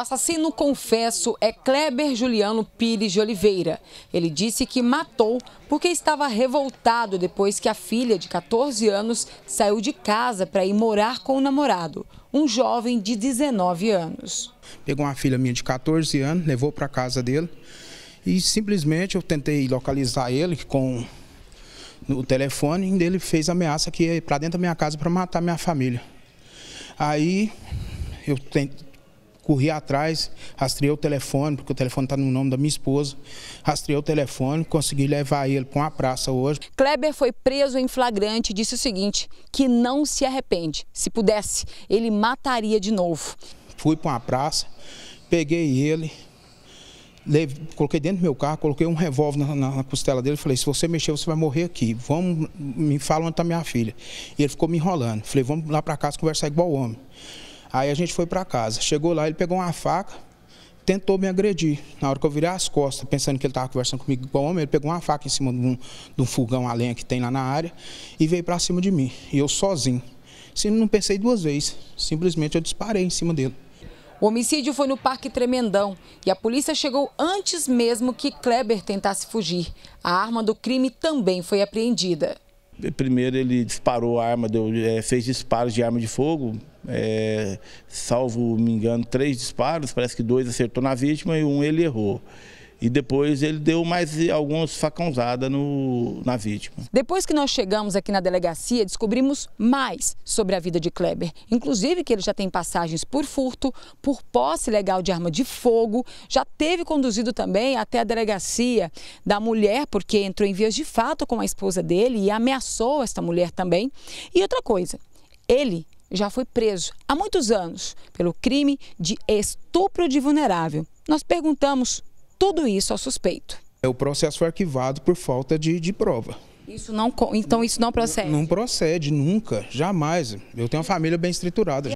O assassino confesso é Kleber Juliano Pires de Oliveira. Ele disse que matou porque estava revoltado depois que a filha de 14 anos saiu de casa para ir morar com o namorado, um jovem de 19 anos. Pegou uma filha minha de 14 anos, levou para casa dele e simplesmente eu tentei localizar ele com o telefone e ele fez ameaça que ia para dentro da minha casa para matar minha família. Aí eu tentei corri atrás, rastrei o telefone, porque o telefone está no nome da minha esposa. rastrei o telefone, consegui levar ele para uma praça hoje. Kleber foi preso em flagrante e disse o seguinte: que não se arrepende. Se pudesse, ele mataria de novo. Fui para uma praça, peguei ele, coloquei dentro do meu carro, coloquei um revólver na, na, na, costela dele e falei, se você mexer, você vai morrer aqui. Vamos, me fala onde está minha filha. E ele ficou me enrolando. Falei, vamos lá para casa conversar igual homem. Aí a gente foi para casa. Chegou lá, ele pegou uma faca, tentou me agredir. Na hora que eu virei as costas, pensando que ele estava conversando comigo igual homem, ele pegou uma faca em cima de um, de um fogão a lenha que tem lá na área e veio para cima de mim. E eu sozinho. Sim, não pensei duas vezes. Simplesmente eu disparei em cima dele. O homicídio foi no Parque Tremendão e a polícia chegou antes mesmo que Kleber tentasse fugir. A arma do crime também foi apreendida primeiro ele disparou a arma, deu, é, fez disparos de arma de fogo, é, salvo me engano, três disparos, parece que dois acertou na vítima e um ele errou. E depois ele deu mais algumas facãozadas no, na vítima. Depois que nós chegamos aqui na delegacia, descobrimos mais sobre a vida de Kleber. Inclusive que ele já tem passagens por furto, por posse legal de arma de fogo, já teve conduzido também até a delegacia da mulher, porque entrou em vias de fato com a esposa dele e ameaçou esta mulher também. E outra coisa, ele já foi preso há muitos anos pelo crime de estupro de vulnerável. Nós perguntamos tudo isso ao suspeito. É, o processo foi arquivado por falta de, de prova. Isso não, então isso não procede? Não, não procede, nunca, jamais. Eu tenho uma família bem estruturada.